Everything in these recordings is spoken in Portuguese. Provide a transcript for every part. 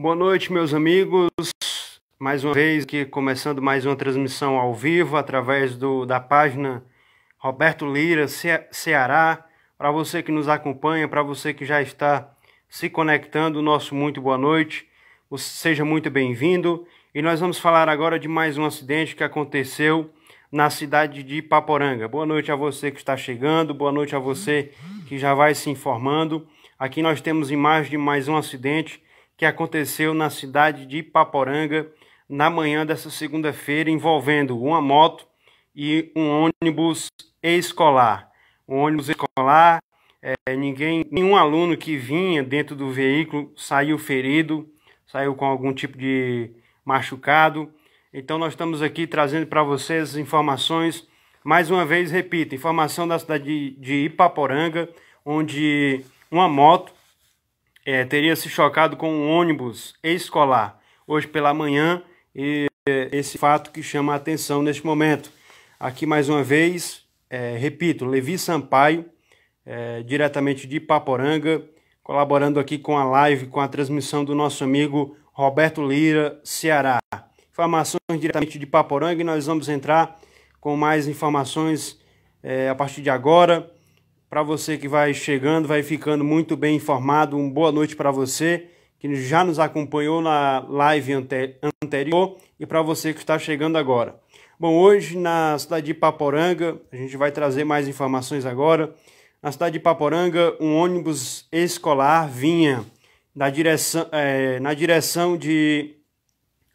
Boa noite, meus amigos. Mais uma vez aqui começando mais uma transmissão ao vivo através do, da página Roberto Lira Ce Ceará. Para você que nos acompanha, para você que já está se conectando, nosso muito boa noite. Seja muito bem-vindo. E nós vamos falar agora de mais um acidente que aconteceu na cidade de Paporanga. Boa noite a você que está chegando, boa noite a você que já vai se informando. Aqui nós temos imagem de mais um acidente que aconteceu na cidade de Ipaporanga na manhã dessa segunda-feira, envolvendo uma moto e um ônibus escolar. Um ônibus escolar, é, ninguém, nenhum aluno que vinha dentro do veículo saiu ferido, saiu com algum tipo de machucado. Então nós estamos aqui trazendo para vocês informações, mais uma vez repito, informação da cidade de Ipaporanga, onde uma moto é, teria se chocado com um ônibus escolar. Hoje pela manhã, e, é, esse fato que chama a atenção neste momento. Aqui mais uma vez, é, repito, Levi Sampaio, é, diretamente de Paporanga, colaborando aqui com a live, com a transmissão do nosso amigo Roberto Lira, Ceará. Informações diretamente de Paporanga e nós vamos entrar com mais informações é, a partir de agora. Para você que vai chegando, vai ficando muito bem informado, uma boa noite para você que já nos acompanhou na live anterior e para você que está chegando agora. Bom, hoje na cidade de Paporanga, a gente vai trazer mais informações agora. Na cidade de Paporanga, um ônibus escolar vinha na direção, é, na direção de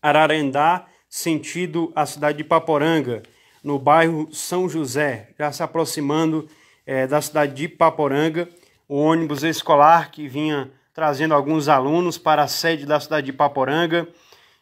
Ararendá, sentido a cidade de Paporanga, no bairro São José, já se aproximando é, da cidade de Paporanga, o ônibus escolar que vinha trazendo alguns alunos para a sede da cidade de Paporanga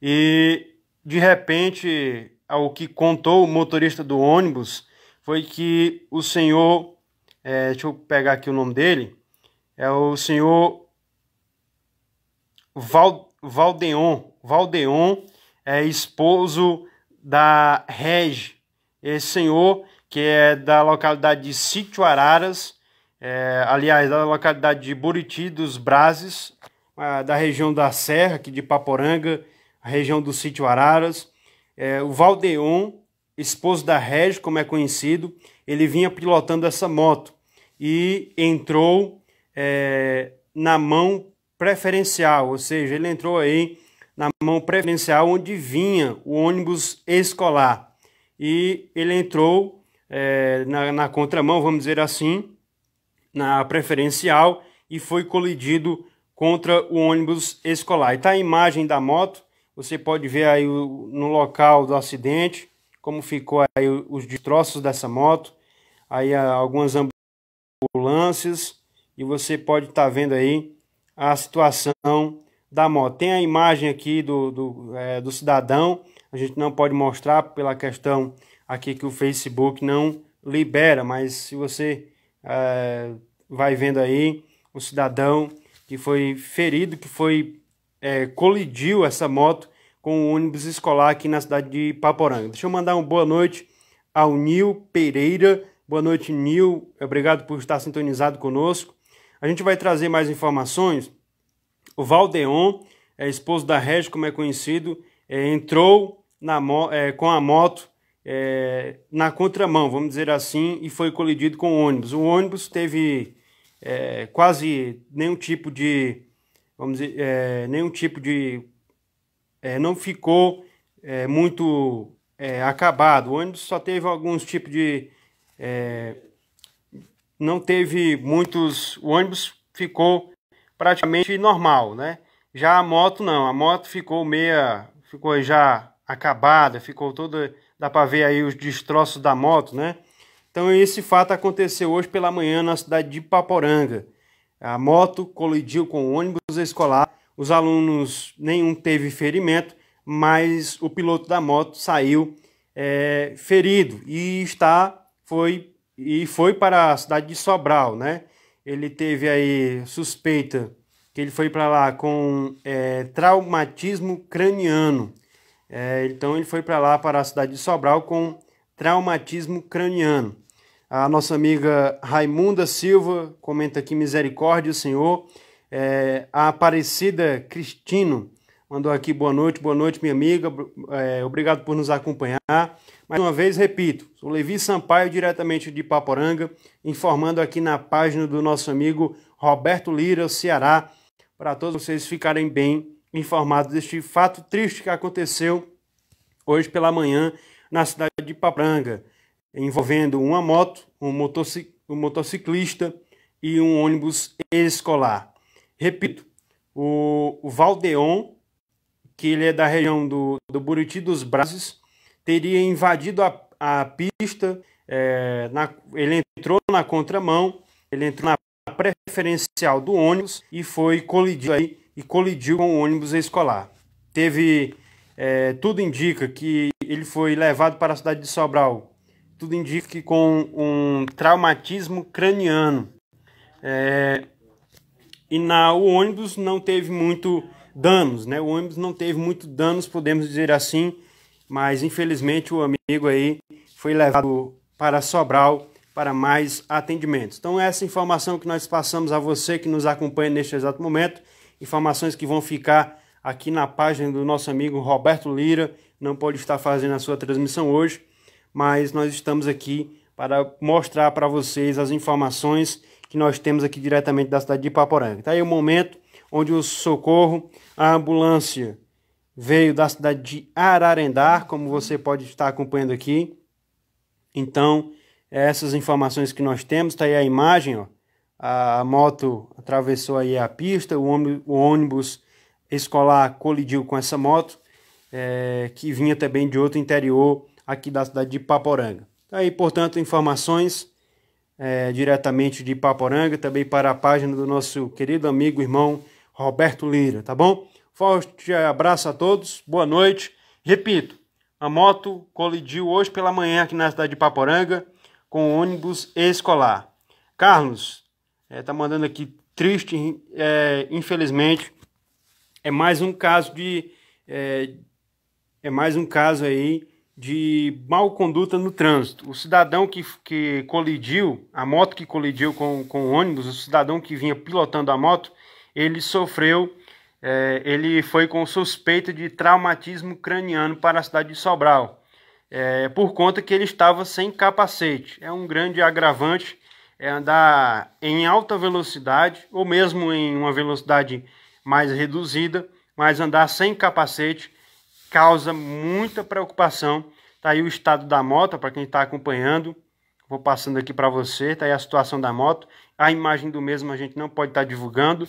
e de repente, ao que contou o motorista do ônibus, foi que o senhor, é, deixa eu pegar aqui o nome dele, é o senhor Val, Valdeon, Valdeon é esposo da Reg, esse senhor que é da localidade de Sítio Araras, é, aliás, da localidade de Buriti dos Brazes, da região da Serra, aqui de Paporanga, a região do Sítio Araras. É, o Valdeon, esposo da Regi, como é conhecido, ele vinha pilotando essa moto e entrou é, na mão preferencial, ou seja, ele entrou aí na mão preferencial onde vinha o ônibus escolar. E ele entrou é, na, na contramão, vamos dizer assim, na preferencial e foi colidido contra o ônibus escolar. E tá a imagem da moto, você pode ver aí o, no local do acidente, como ficou aí os destroços dessa moto, aí algumas ambulâncias e você pode estar tá vendo aí a situação da moto. Tem a imagem aqui do, do, é, do cidadão, a gente não pode mostrar pela questão aqui que o Facebook não libera, mas se você é, vai vendo aí, o cidadão que foi ferido, que foi é, colidiu essa moto com o ônibus escolar aqui na cidade de Paporanga. Deixa eu mandar uma boa noite ao Nil Pereira. Boa noite, Nil. Obrigado por estar sintonizado conosco. A gente vai trazer mais informações. O Valdeon, é, esposo da Regi, como é conhecido, é, entrou na, é, com a moto é, na contramão, vamos dizer assim, e foi colidido com o ônibus. O ônibus teve é, quase nenhum tipo de, vamos dizer, é, nenhum tipo de, é, não ficou é, muito é, acabado. O ônibus só teve alguns tipos de, não teve muitos, o ônibus ficou praticamente normal, né? Já a moto não, a moto ficou meia, ficou já acabada, ficou toda. dá para ver aí os destroços da moto, né? Então esse fato aconteceu hoje pela manhã na cidade de Paporanga. A moto colidiu com o ônibus escolar, os alunos nenhum teve ferimento, mas o piloto da moto saiu é, ferido e está foi e foi para a cidade de Sobral, né? Ele teve aí suspeita que ele foi para lá com é, traumatismo craniano. É, então ele foi para lá, para a cidade de Sobral, com traumatismo craniano. A nossa amiga Raimunda Silva comenta aqui: misericórdia, Senhor. É, a Aparecida Cristino mandou aqui boa noite, boa noite, minha amiga. É, obrigado por nos acompanhar. Mais uma vez, repito, sou Levi Sampaio, diretamente de Paporanga, informando aqui na página do nosso amigo Roberto Lira, Ceará, para todos vocês ficarem bem informado deste fato triste que aconteceu hoje pela manhã na cidade de Papranga, envolvendo uma moto, um, motociclista e um ônibus escolar. Repito, o, Valdeon, que ele é da região do, do Buriti dos Brazos, teria invadido a, a pista, é, na, ele entrou na contramão, ele entrou na preferencial do ônibus e foi colidido aí e colidiu com um ônibus escolar. Teve, é, tudo indica que ele foi levado para a cidade de Sobral. Tudo indica que com um traumatismo craniano. É, e na, o ônibus não teve muito danos, né? O ônibus não teve muito danos, podemos dizer assim, mas infelizmente o amigo aí foi levado para Sobral para mais atendimentos. Então essa informação que nós passamos a você que nos acompanha neste exato momento informações que vão ficar aqui na página do nosso amigo Roberto Lira. Não pode estar fazendo a sua transmissão hoje, mas nós estamos aqui para mostrar para vocês as informações que nós temos aqui diretamente da cidade de Paporanga. Está aí o momento onde o socorro, a ambulância veio da cidade de Ararendá, como você pode estar acompanhando aqui. Então, essas informações que nós temos, está aí a imagem, ó a moto atravessou aí a pista, o ônibus escolar colidiu com essa moto, é, que vinha também de outro interior aqui da cidade de Paporanga. Tá aí, portanto, informações é, diretamente de Paporanga, também para a página do nosso querido amigo irmão Roberto Lira, tá bom? Forte abraço a todos, boa noite. Repito, a moto colidiu hoje pela manhã aqui na cidade de Paporanga com o ônibus escolar. Carlos, é, tá mandando aqui, triste, é, infelizmente. É mais um caso de. É, é mais um caso aí de mal conduta no trânsito. O cidadão que, que colidiu, a moto que colidiu com, com o ônibus, o cidadão que vinha pilotando a moto, ele sofreu, é, ele foi com suspeita de traumatismo craniano para a cidade de Sobral, é, por conta que ele estava sem capacete. É um grande agravante é andar em alta velocidade ou mesmo em uma velocidade mais reduzida, mas andar sem capacete causa muita preocupação. Tá aí o estado da moto para quem está acompanhando. Vou passando aqui para você, tá aí a situação da moto. A imagem do mesmo a gente não pode estar tá divulgando.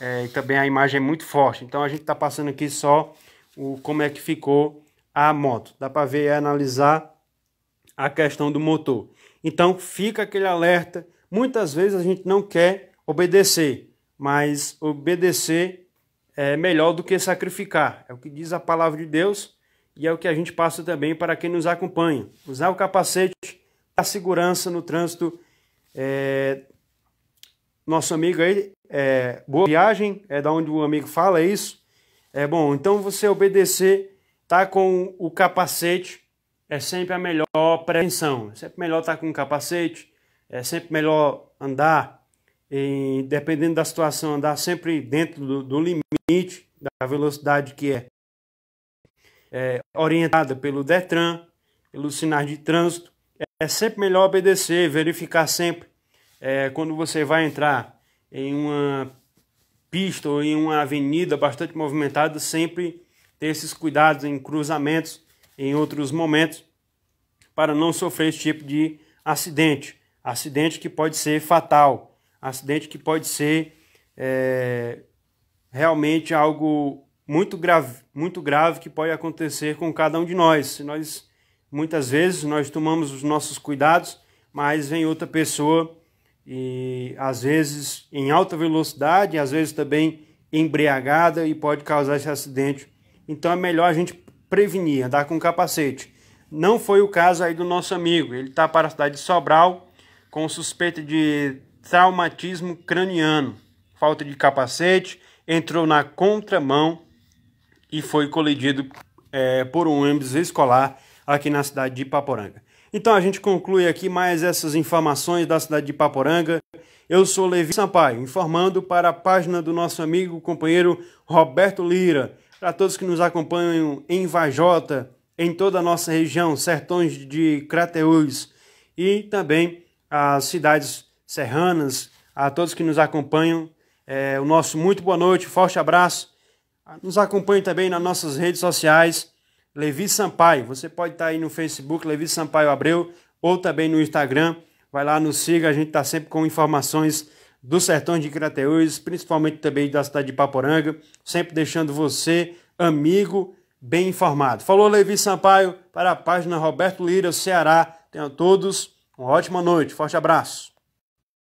É, e também a imagem é muito forte. Então a gente está passando aqui só o como é que ficou a moto. Dá para ver e analisar a questão do motor. Então fica aquele alerta. Muitas vezes a gente não quer obedecer, mas obedecer é melhor do que sacrificar. É o que diz a palavra de Deus e é o que a gente passa também para quem nos acompanha. Usar o capacete para segurança no trânsito. É... Nosso amigo aí, é... boa viagem, é da onde o amigo fala é isso. É bom, então você obedecer, tá com o capacete é sempre a melhor prevenção. É sempre melhor estar com um capacete, é sempre melhor andar, e dependendo da situação, andar sempre dentro do, do limite da velocidade que é, é, orientada pelo DETRAN, pelos sinais de trânsito. É, é sempre melhor obedecer, verificar sempre é, quando você vai entrar em uma pista ou em uma avenida bastante movimentada, sempre ter esses cuidados em cruzamentos em outros momentos, para não sofrer esse tipo de acidente. Acidente que pode ser fatal, acidente que pode ser é, realmente algo muito grave, muito grave que pode acontecer com cada um de nós. nós muitas vezes nós tomamos os nossos cuidados, mas vem outra pessoa e às vezes em alta velocidade, às vezes também embriagada e pode causar esse acidente. Então é melhor a gente prevenir, andar com capacete. Não foi o caso aí do nosso amigo. Ele está para a cidade de Sobral com suspeita de traumatismo craniano, falta de capacete, entrou na contramão e foi colidido é, por um ônibus escolar aqui na cidade de Paporanga. Então a gente conclui aqui mais essas informações da cidade de Paporanga. Eu sou Levi Sampaio, informando para a página do nosso amigo companheiro Roberto Lira para todos que nos acompanham em Vajota, em toda a nossa região, sertões de Crateús e também as cidades serranas, a todos que nos acompanham. É, o nosso muito boa noite, forte abraço. Nos acompanhe também nas nossas redes sociais, Levi Sampaio. Você pode estar aí no Facebook, Levi Sampaio Abreu, ou também no Instagram. Vai lá, nos siga, a gente está sempre com informações do sertão de Crateús, principalmente também da cidade de Paporanga, sempre deixando você, amigo, bem informado. Falou Levi Sampaio para a página Roberto Lira, Ceará. Tenham todos uma ótima noite. Forte abraço.